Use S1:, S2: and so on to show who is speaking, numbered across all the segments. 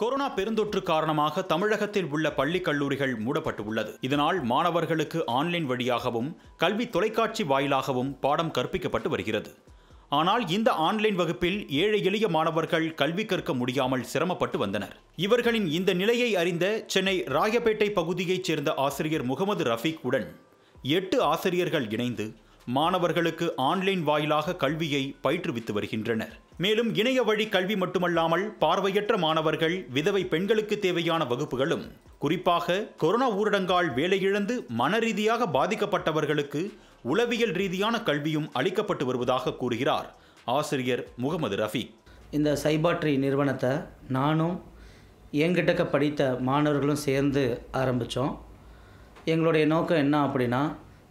S1: corona பெருந்தொற்று காரணமாக தமிழகத்தில் உள்ள பள்ளி கல்லூரிகள் மூடப்பட்டுள்ளது இதனால் மாணவர்களுக்கு ஆன்லைன் வழியாகவும் கல்வி தொலைக்காட்சி வாயிலாகவும் பாடம் கற்பிக்கப்பட்டு வருகிறது ஆனால் இந்த ஆன்லைன் வகுப்பில் ஏழை எளிய மாணவர்கள் கல்வி கற்க முடியாமல் சிரமப்பட்டு வந்தனர் இவர்களின் இந்த நிலையை அறிந்த சென்னை ராயப்பேட்டை பகுதியைச் சேர்ந்த ஆசிரியர் முகமது ரஃபீக் உடன் எட்டு ஆசிரியர்கள் இணைந்து மாணவர்களுக்கு ஆன்லைன் வாயிலாக கல்வியை பயிற்றுவித்து வருகின்றனர் மேலும் இணைய வழி கல்வி மட்டுமல்லாமல் பார்வையற்ற மாணவர்கள் விதவை பெண்களுக்கு தேவையான வகுப்புகளும் குறிப்பாக கொரோனா ஊரடங்கால் வேலையிழந்து மனரீதியாக பாதிக்கப்பட்டவர்களுக்கு உளவியல் ரீதியான கல்வியும் அளிக்கப்பட்டு வருவதாக கூறுகிறார் ஆசிரியர் முகமது ரஃபி
S2: இந்த சைபாட்ரி நிறுவனத்தை நானும் என்கிட்டக்க படித்த மாணவர்களும் சேர்ந்து ஆரம்பித்தோம் எங்களுடைய நோக்கம் என்ன அப்படின்னா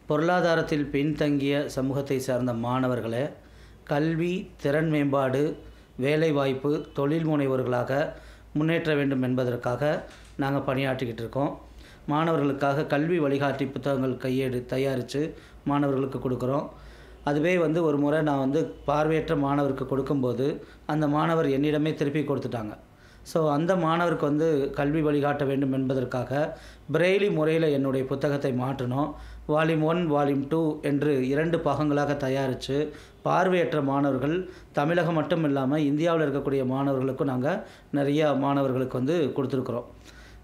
S2: பொருளாதாரத்தில் பின்தங்கிய சமூகத்தை சார்ந்த மாணவர்களை கல்வி திறன் மேம்பாடு வேலைவாய்ப்பு தொழில் முனைவர்களாக முன்னேற்ற வேண்டும் என்பதற்காக நாங்கள் பணியாற்றிக்கிட்டு இருக்கோம் மாணவர்களுக்காக கல்வி வழிகாட்டி புத்தகங்கள் கையேடு தயாரித்து மாணவர்களுக்கு கொடுக்குறோம் அதுவே வந்து ஒரு முறை நான் வந்து பார்வையற்ற மாணவருக்கு கொடுக்கும்போது அந்த மாணவர் என்னிடமே திருப்பி கொடுத்துட்டாங்க ஸோ அந்த மாணவருக்கு வந்து கல்வி வழிகாட்ட வேண்டும் என்பதற்காக பிரெய்லி முறையில் என்னுடைய புத்தகத்தை மாற்றினோம் வால்யூம் ஒன் வால்யூம் டூ என்று இரண்டு பாகங்களாக தயாரித்து பார்வையற்ற மாணவர்கள் தமிழகம் மட்டும் இல்லாமல் இந்தியாவில் இருக்கக்கூடிய மாணவர்களுக்கும் நாங்கள் நிறையா மாணவர்களுக்கு வந்து கொடுத்துருக்குறோம்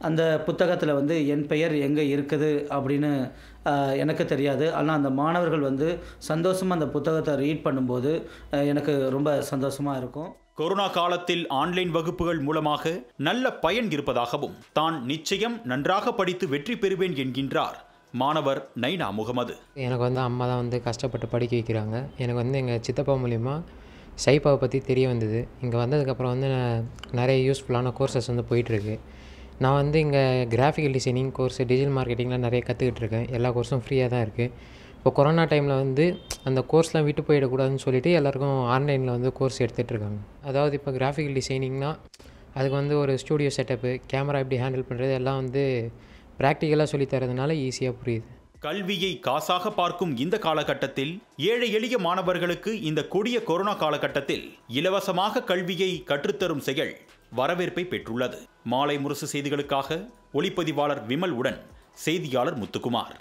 S2: அந்த புத்தகத்தில் வந்து என் பெயர் எங்கே இருக்குது அப்படின்னு எனக்கு தெரியாது ஆனால் அந்த மாணவர்கள் வந்து சந்தோஷமாக அந்த புத்தகத்தை ரீட் பண்ணும்போது எனக்கு ரொம்ப சந்தோஷமாக இருக்கும்
S1: கொரோனா காலத்தில் ஆன்லைன் வகுப்புகள் மூலமாக நல்ல பயன் இருப்பதாகவும் தான் நிச்சயம் நன்றாக படித்து வெற்றி பெறுவேன் என்கின்றார் மாணவர் நைனா முகமது
S3: எனக்கு வந்து அம்மா தான் வந்து கஷ்டப்பட்டு படிக்க வைக்கிறாங்க எனக்கு வந்து எங்கள் சித்தப்பா மூலிமா சைப்பாவை பற்றி தெரிய வந்தது இங்கே வந்ததுக்கப்புறம் வந்து நிறைய யூஸ்ஃபுல்லான கோர்சஸ் வந்து போயிட்டுருக்கு நான் வந்து இங்கே கிராஃபிக்கல் டிசைனிங் கோர்ஸ் டிஜிட்டல் மார்க்கெட்டிங்லாம் நிறைய கற்றுக்கிட்டு இருக்கேன் எல்லா கோர்ஸும் ஃப்ரீயாக தான் இருக்குது இப்போ கொரோனா டைமில் வந்து அந்த கோர்ஸ்லாம் விட்டு போயிடக்கூடாதுன்னு சொல்லிட்டு எல்லாருக்கும் ஆன்லைனில் வந்து கோர்ஸ் எடுத்துகிட்ருக்காங்க அதாவது இப்போ கிராஃபிக்கல் டிசைனிங்னால் அதுக்கு வந்து ஒரு ஸ்டூடியோ செட்டப்பு கேமரா எப்படி ஹேண்டில் பண்ணுறது எல்லாம் வந்து ப்ராக்டிக்கலாக தரதுனால ஈஸியாக புரியுது
S1: கல்வியை காசாக பார்க்கும் இந்த காலகட்டத்தில் ஏழை எளிய மாணவர்களுக்கு இந்த கொடிய கொரோனா காலகட்டத்தில் இலவசமாக கல்வியை கற்றுத்தரும் செயல் வரவேற்பை பெற்றுள்ளது மாலை முரசு செய்திகளுக்காக ஒளிப்பதிவாளர் விமல் உடன் செய்தியாளர் முத்துக்குமார்